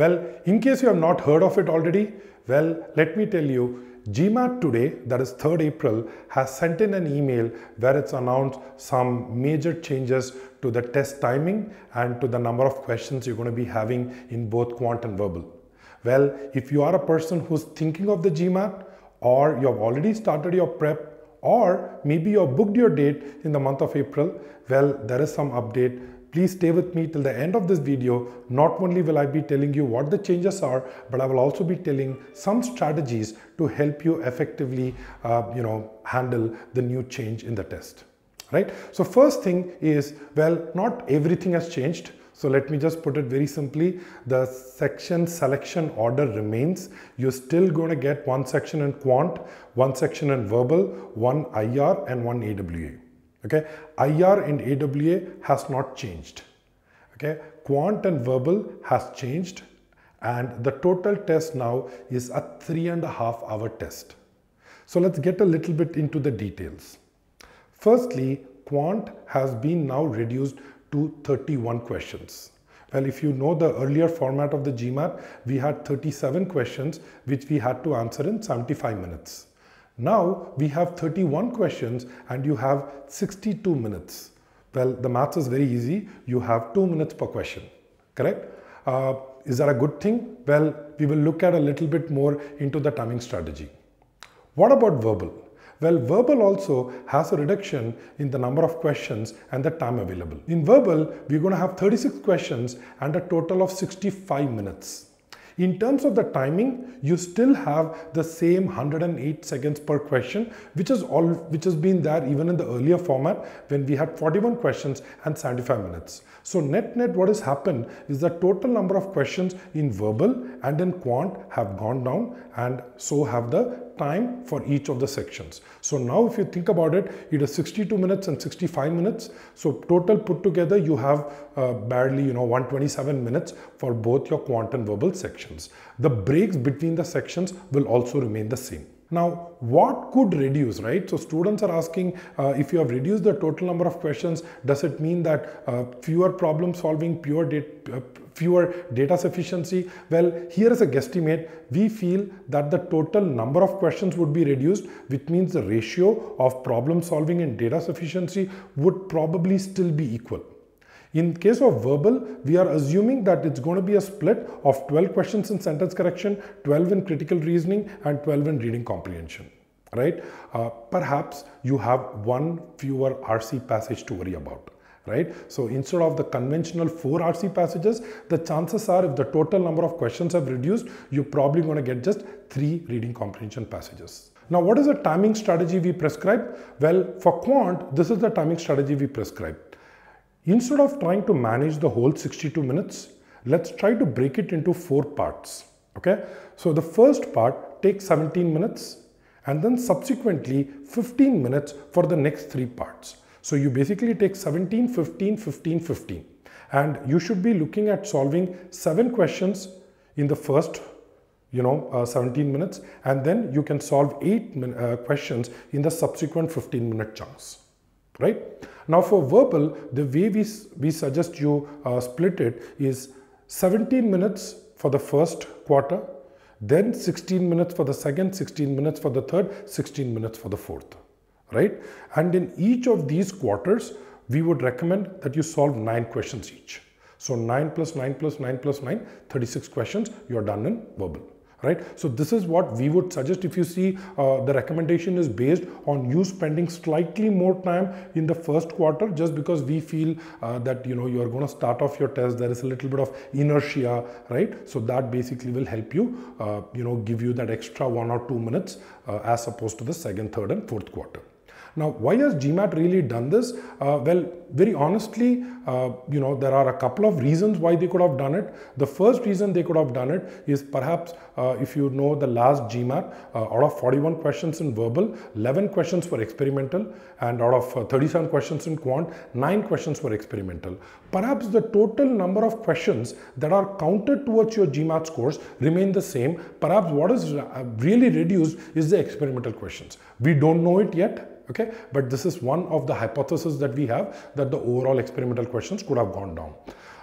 Well, in case you have not heard of it already, well, let me tell you, GMAT today, that is 3rd April, has sent in an email where it's announced some major changes to the test timing and to the number of questions you're going to be having in both quant and verbal. Well, if you are a person who's thinking of the GMAT or you have already started your prep or maybe you have booked your date in the month of April, well, there is some update Please stay with me till the end of this video. Not only will I be telling you what the changes are, but I will also be telling some strategies to help you effectively, uh, you know, handle the new change in the test, right? So first thing is, well, not everything has changed. So let me just put it very simply. The section selection order remains. You're still going to get one section in quant, one section in verbal, one IR and one AWA. Okay, IR and AWA has not changed. Okay, quant and verbal has changed and the total test now is a three and a half hour test. So let's get a little bit into the details. Firstly, quant has been now reduced to 31 questions. Well, if you know the earlier format of the GMAT, we had 37 questions which we had to answer in 75 minutes. Now we have 31 questions and you have 62 minutes. Well, the math is very easy. You have two minutes per question, correct? Uh, is that a good thing? Well, we will look at a little bit more into the timing strategy. What about verbal? Well, verbal also has a reduction in the number of questions and the time available. In verbal, we're going to have 36 questions and a total of 65 minutes. In terms of the timing, you still have the same 108 seconds per question, which is all which has been there even in the earlier format when we had 41 questions and 75 minutes. So net net what has happened is the total number of questions in verbal and in quant have gone down and so have the time for each of the sections. So now if you think about it, it is 62 minutes and 65 minutes. So total put together, you have uh, barely, you know, 127 minutes for both your quant and verbal sections. The breaks between the sections will also remain the same. Now, what could reduce, right? So students are asking uh, if you have reduced the total number of questions, does it mean that uh, fewer problem solving, pure data, uh, fewer data sufficiency? Well, here is a guesstimate. We feel that the total number of questions would be reduced, which means the ratio of problem solving and data sufficiency would probably still be equal. In case of verbal, we are assuming that it's going to be a split of 12 questions in sentence correction, 12 in critical reasoning and 12 in reading comprehension, right? Uh, perhaps you have one fewer RC passage to worry about right? So instead of the conventional 4 RC passages, the chances are if the total number of questions have reduced, you're probably going to get just 3 reading comprehension passages. Now, what is the timing strategy we prescribe? Well, for quant, this is the timing strategy we prescribe. Instead of trying to manage the whole 62 minutes, let's try to break it into four parts, okay? So the first part takes 17 minutes and then subsequently 15 minutes for the next three parts. So you basically take 17, 15, 15, 15 and you should be looking at solving seven questions in the first you know uh, 17 minutes and then you can solve eight uh, questions in the subsequent 15 minute chunks right now for verbal the way we we suggest you uh, split it is 17 minutes for the first quarter then 16 minutes for the second 16 minutes for the third 16 minutes for the fourth right? And in each of these quarters, we would recommend that you solve nine questions each. So 9 plus 9 plus 9 plus 9, 36 questions, you're done in verbal right? So this is what we would suggest if you see uh, the recommendation is based on you spending slightly more time in the first quarter just because we feel uh, that you know you are going to start off your test there is a little bit of inertia right so that basically will help you uh, you know give you that extra one or two minutes uh, as opposed to the second third and fourth quarter. Now, why has GMAT really done this? Uh, well, very honestly, uh, you know, there are a couple of reasons why they could have done it. The first reason they could have done it is perhaps uh, if you know the last GMAT, uh, out of 41 questions in verbal, 11 questions were experimental and out of uh, 37 questions in quant, 9 questions were experimental. Perhaps the total number of questions that are counted towards your GMAT scores remain the same. Perhaps what is uh, really reduced is the experimental questions. We don't know it yet okay but this is one of the hypotheses that we have that the overall experimental questions could have gone down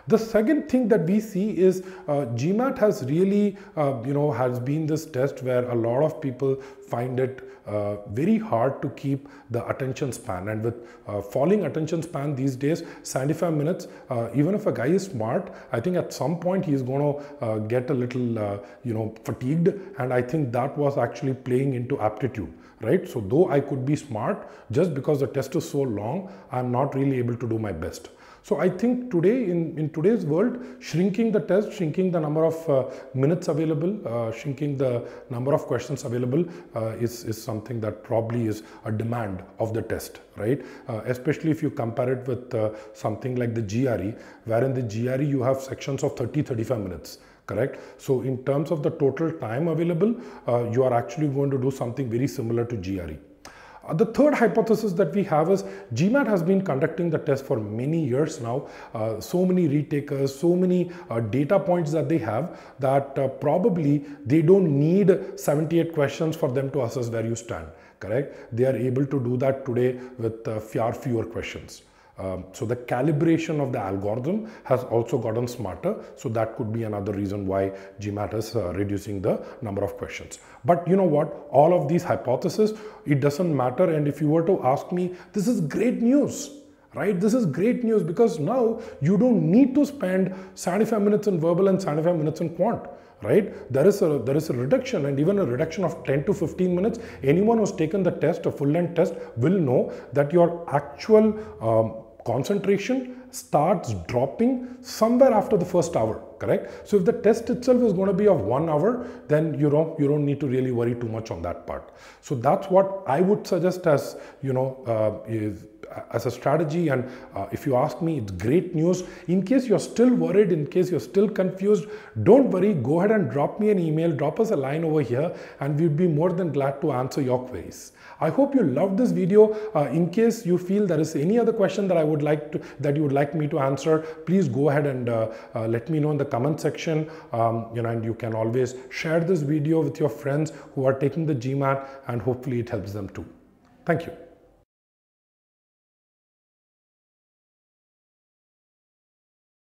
the second thing that we see is uh, GMAT has really, uh, you know, has been this test where a lot of people find it uh, very hard to keep the attention span. And with uh, falling attention span these days, 75 minutes, uh, even if a guy is smart, I think at some point he's going to uh, get a little, you know, fatigued. And I think that was actually playing into aptitude right? So though I could be smart, just because the test is so long, I'm not really able to do my best. So I think today, in, in today's world, shrinking the test, shrinking the number of uh, minutes available, uh, shrinking the number of questions available uh, is, is something that probably is a demand of the test, right? Uh, especially if you compare it with uh, something like the GRE, where in the GRE you have sections of 30, 35 minutes correct so in terms of the total time available uh, you are actually going to do something very similar to gre uh, the third hypothesis that we have is GMAT has been conducting the test for many years now. Uh, so many retakers, so many uh, data points that they have that uh, probably they don't need 78 questions for them to assess where you stand, correct? They are able to do that today with uh, far fewer questions. Um, so the calibration of the algorithm has also gotten smarter. So that could be another reason why GMAT is uh, reducing the number of questions. But you know what? All of these hypotheses, it doesn't matter. And if you were to ask me, this is great news right? This is great news because now you don't need to spend 75 minutes in verbal and 75 minutes in quant, right? There is a there is a reduction and even a reduction of 10 to 15 minutes. Anyone who's taken the test, a full length test, will know that your actual um, concentration starts dropping somewhere after the first hour, correct? So if the test itself is going to be of one hour, then you know you don't need to really worry too much on that part. So that's what I would suggest as you know uh, is as a strategy and uh, if you ask me it's great news in case you're still worried in case you're still confused don't worry go ahead and drop me an email drop us a line over here and we'd be more than glad to answer your queries i hope you loved this video uh, in case you feel there is any other question that i would like to that you would like me to answer please go ahead and uh, uh let me know in the comment section um, you know and you can always share this video with your friends who are taking the gmat and hopefully it helps them too thank you